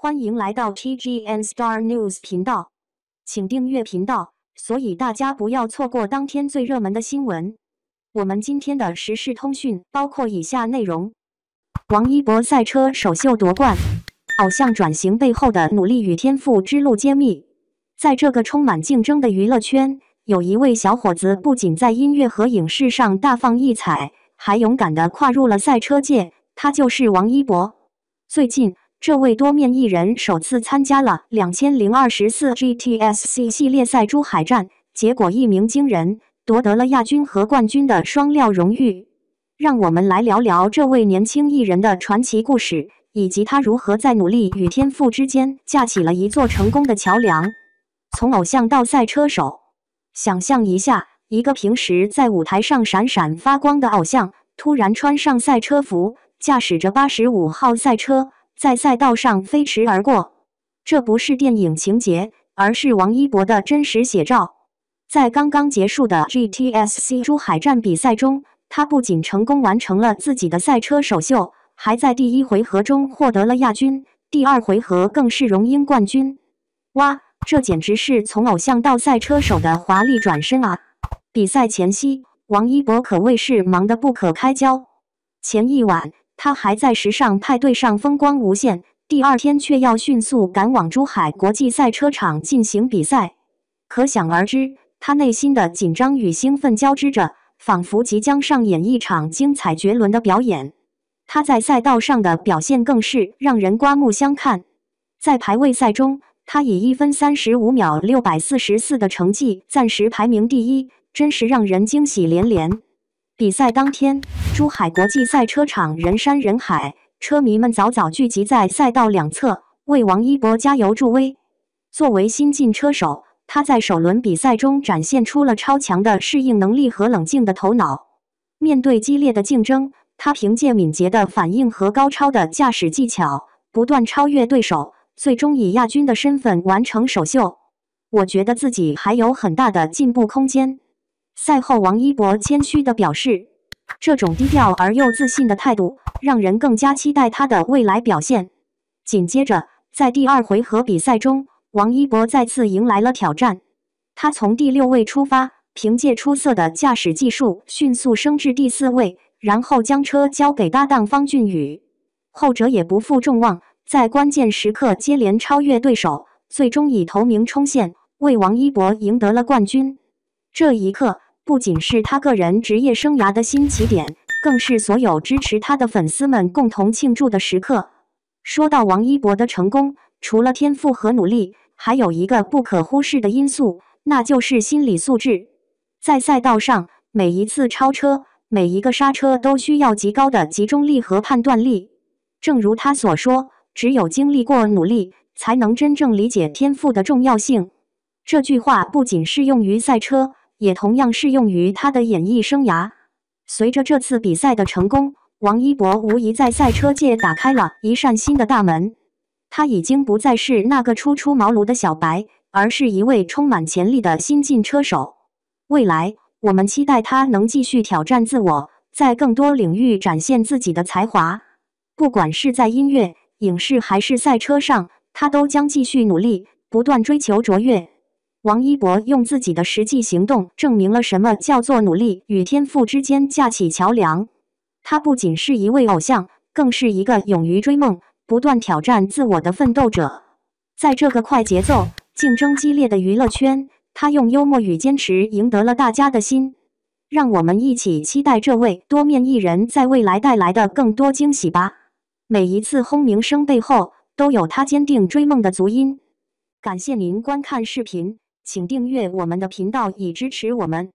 欢迎来到 TGN Star News 频道，请订阅频道，所以大家不要错过当天最热门的新闻。我们今天的时事通讯包括以下内容：王一博赛车首秀夺冠，偶像转型背后的努力与天赋之路揭秘。在这个充满竞争的娱乐圈，有一位小伙子不仅在音乐和影视上大放异彩，还勇敢的跨入了赛车界，他就是王一博。最近。这位多面艺人首次参加了两千零二十四 GTSC 系列赛珠海站，结果一鸣惊人，夺得了亚军和冠军的双料荣誉。让我们来聊聊这位年轻艺人的传奇故事，以及他如何在努力与天赋之间架起了一座成功的桥梁。从偶像到赛车手，想象一下，一个平时在舞台上闪闪发光的偶像，突然穿上赛车服，驾驶着八十五号赛车。在赛道上飞驰而过，这不是电影情节，而是王一博的真实写照。在刚刚结束的 GTS C 珠海站比赛中，他不仅成功完成了自己的赛车首秀，还在第一回合中获得了亚军，第二回合更是荣膺冠军。哇，这简直是从偶像到赛车手的华丽转身啊！比赛前夕，王一博可谓是忙得不可开交。前一晚。他还在时尚派对上风光无限，第二天却要迅速赶往珠海国际赛车场进行比赛。可想而知，他内心的紧张与兴奋交织着，仿佛即将上演一场精彩绝伦的表演。他在赛道上的表现更是让人刮目相看。在排位赛中，他以一分三十五秒六百四十四的成绩暂时排名第一，真是让人惊喜连连。比赛当天。珠海国际赛车场人山人海，车迷们早早聚集在赛道两侧，为王一博加油助威。作为新晋车手，他在首轮比赛中展现出了超强的适应能力和冷静的头脑。面对激烈的竞争，他凭借敏捷的反应和高超的驾驶技巧，不断超越对手，最终以亚军的身份完成首秀。我觉得自己还有很大的进步空间。赛后，王一博谦虚地表示。这种低调而又自信的态度，让人更加期待他的未来表现。紧接着，在第二回合比赛中，王一博再次迎来了挑战。他从第六位出发，凭借出色的驾驶技术，迅速升至第四位，然后将车交给搭档方俊宇。后者也不负众望，在关键时刻接连超越对手，最终以头名冲线，为王一博赢得了冠军。这一刻。不仅是他个人职业生涯的新起点，更是所有支持他的粉丝们共同庆祝的时刻。说到王一博的成功，除了天赋和努力，还有一个不可忽视的因素，那就是心理素质。在赛道上，每一次超车、每一个刹车都需要极高的集中力和判断力。正如他所说：“只有经历过努力，才能真正理解天赋的重要性。”这句话不仅适用于赛车。也同样适用于他的演艺生涯。随着这次比赛的成功，王一博无疑在赛车界打开了一扇新的大门。他已经不再是那个初出茅庐的小白，而是一位充满潜力的新晋车手。未来，我们期待他能继续挑战自我，在更多领域展现自己的才华。不管是在音乐、影视还是赛车上，他都将继续努力，不断追求卓越。王一博用自己的实际行动证明了什么叫做努力与天赋之间架起桥梁。他不仅是一位偶像，更是一个勇于追梦、不断挑战自我的奋斗者。在这个快节奏、竞争激烈的娱乐圈，他用幽默与坚持赢得了大家的心。让我们一起期待这位多面艺人在未来带来的更多惊喜吧！每一次轰鸣声背后，都有他坚定追梦的足音。感谢您观看视频。请订阅我们的频道，以支持我们。